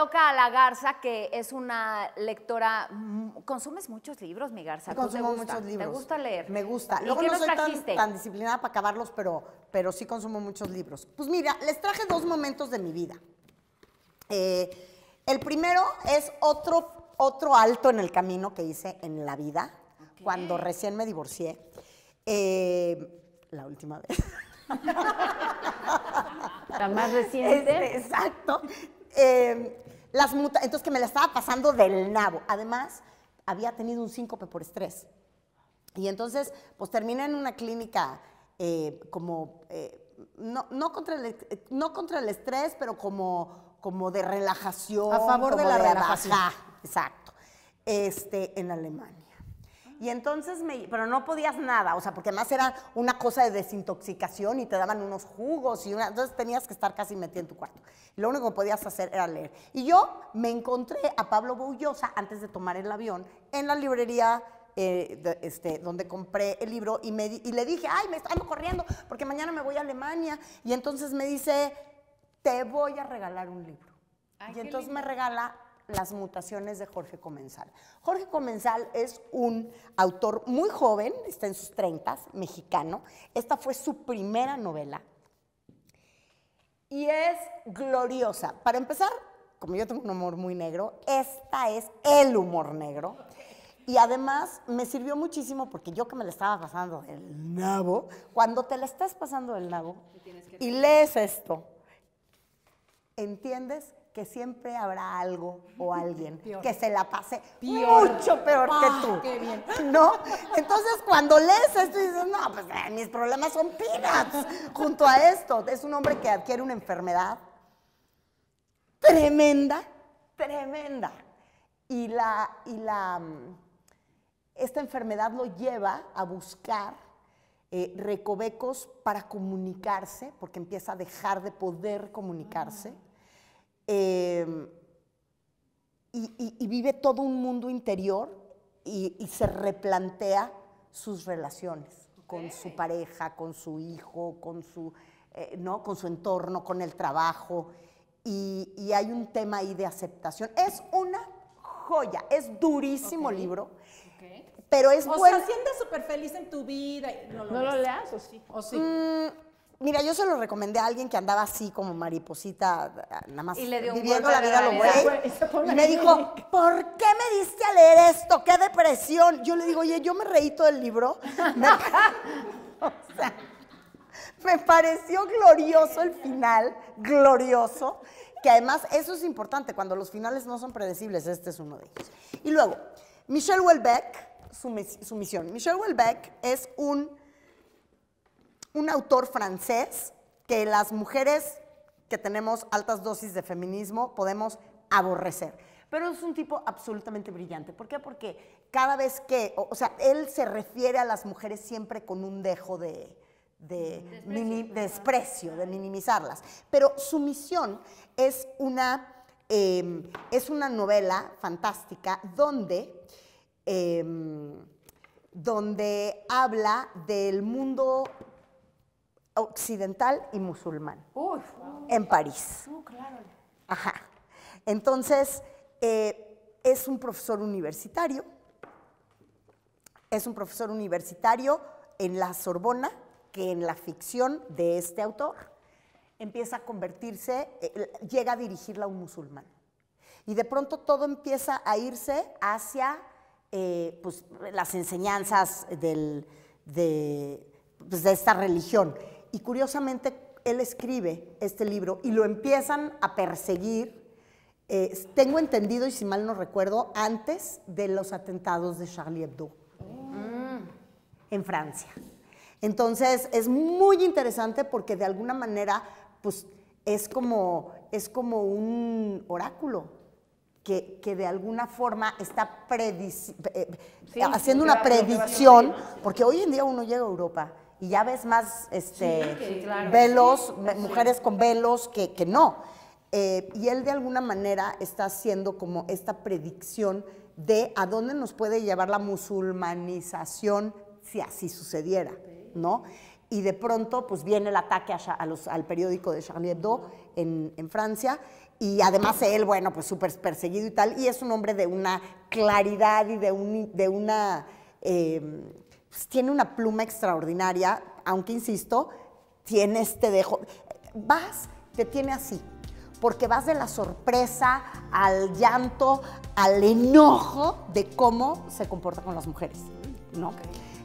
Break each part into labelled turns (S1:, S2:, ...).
S1: toca a la Garza, que es una lectora. Mm, ¿Consumes muchos libros, mi Garza? Consumo muchos libros. ¿Te gusta leer? Me gusta. Luego no soy tan, disciplinada para acabarlos, pero, pero sí consumo muchos libros. Pues mira, les traje dos momentos de mi vida. Eh, el primero es otro, otro alto en el camino que hice en la vida, cuando recién me divorcié. Eh, la última vez. La más reciente. Este, exacto. Eh, las Entonces que me la estaba pasando del nabo. Además, había tenido un síncope por estrés. Y entonces, pues terminé en una clínica eh, como, eh, no, contra el, no contra el estrés, pero como, como de relajación. A favor de la relajación. exacto. Este, en Alemania. Y entonces me, pero no podías nada, o sea, porque además era una cosa de desintoxicación y te daban unos jugos y entonces tenías que estar casi metida en tu cuarto. Y lo único que podías hacer era leer. Y yo me encontré a Pablo Boullosa antes de tomar el avión en la librería eh, este, donde compré el libro y, me, y le dije, ay, me están corriendo porque mañana me voy a Alemania. Y entonces me dice, te voy a regalar un libro. y entonces me regala las mutaciones de Jorge Comensal. Jorge Comensal es un autor muy joven, está en sus 30, mexicano. Esta fue su primera novela y es gloriosa. Para empezar, como yo tengo un humor muy negro, esta es el humor negro. Y además me sirvió muchísimo porque yo que me la estaba pasando el nabo, cuando te la estás pasando el nabo y lees esto, entiendes que siempre habrá algo o alguien que se la pase mucho peor que ah, tú. ¿No? Entonces, cuando lees esto dices, no, pues eh, mis problemas son peanuts junto a esto. Es un hombre que adquiere una enfermedad tremenda, tremenda. Y la, y la, mm, esta enfermedad lo lleva a buscar eh, recovecos para comunicarse, porque empieza a dejar de poder comunicarse. Ah. Em, y, y, vive todo un mundo interior y, se replantea sus relaciones con su pareja, con su hijo, con su, eh, ¿no? con su entorno, con el trabajo. Y, hay un tema ahí de aceptación. Es una joya, es durísimo libro. Pero es bueno. O sientes súper feliz en tu vida. Y no lo, ¿No lo leas o sí? Mm, Mira, yo se lo recomendé a alguien que andaba así como mariposita, nada más y le viviendo la vida lo güey. Y me dijo, ¿por qué me diste a leer esto? ¡Qué depresión! Yo le digo, oye, yo me reí todo el libro. o sea, me pareció glorioso el final, glorioso. Que además eso es importante, cuando los finales no son predecibles, este es uno de ellos. Y luego, Michelle Welbeck, su, su misión. Michelle Welbeck es un un autor francés que las mujeres que tenemos altas dosis de feminismo podemos aborrecer. Pero es un tipo absolutamente brillante. ¿Por qué? Porque cada vez que, o, sea, él se refiere a las mujeres siempre con un dejo de, desprecio, de minimizarlas. Pero su misión es una, em, es una novela fantástica donde, em, donde habla del mundo occidental y musulmán en París. Entonces, eh, es un profesor universitario, es un profesor universitario en la Sorbona que en la ficción de este autor empieza a convertirse, eh, llega a dirigirla a un musulmán. Y de pronto todo empieza a irse hacia eh, pues, las enseñanzas de, pues, de esta religión y curiosamente él escribe este libro y lo empiezan a perseguir, eh, tengo entendido y si mal no recuerdo, antes de los atentados de Charlie Hebdo mm. en Francia. Entonces es muy interesante porque de alguna manera pues es como, es como un oráculo, que, que, de alguna forma está eh, haciendo una predicción, porque hoy en día uno llega a Europa y ya ves más este, velos, mujeres con velos que, que no. Eh, y él de alguna manera está haciendo como esta predicción de a dónde nos puede llevar la musulmanización si así sucediera, ¿no? Y de pronto, pues viene el ataque a, los, al periódico de Charlie Hebdo en, Francia, y además él, bueno, pues súper perseguido y tal, y es un hombre de una claridad y de, de una... Em, pues, tiene una pluma extraordinaria, aunque insisto, tiene este dejo. Vas, te tiene así, porque vas de la sorpresa al llanto, al enojo de cómo se comporta con las mujeres, ¿no?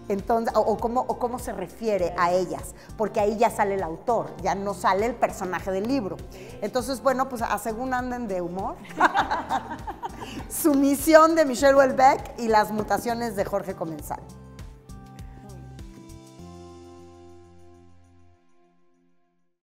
S1: Entonces, o, cómo, se refiere a ellas, porque ahí ya sale el autor, ya no sale el personaje del libro. Entonces, bueno, pues a según anden de humor, sumisión de Michelle Welbeck y las mutaciones de Jorge Comensal.